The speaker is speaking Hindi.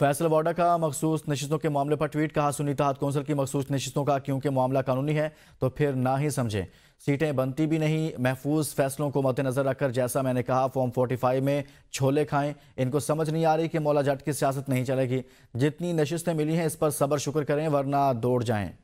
फैसल वाडा का मखसूस नशस्तों के मामले पर ट्वीट कहा सुन्नी तहत कौंसिल की मखसूस नशस्तों का क्योंकि मामला कानूनी है तो फिर ना ही समझें सीटें बनती भी नहीं महफूज फैसलों को मद्देनजर रखकर जैसा मैंने कहा फॉर्म 45 में छोले खाएं इनको समझ नहीं आ रही कि मौला जाट की सियासत नहीं चलेगी जितनी नशस्तें मिली हैं इस पर सबर शुक्र करें वरना दौड़ जाएँ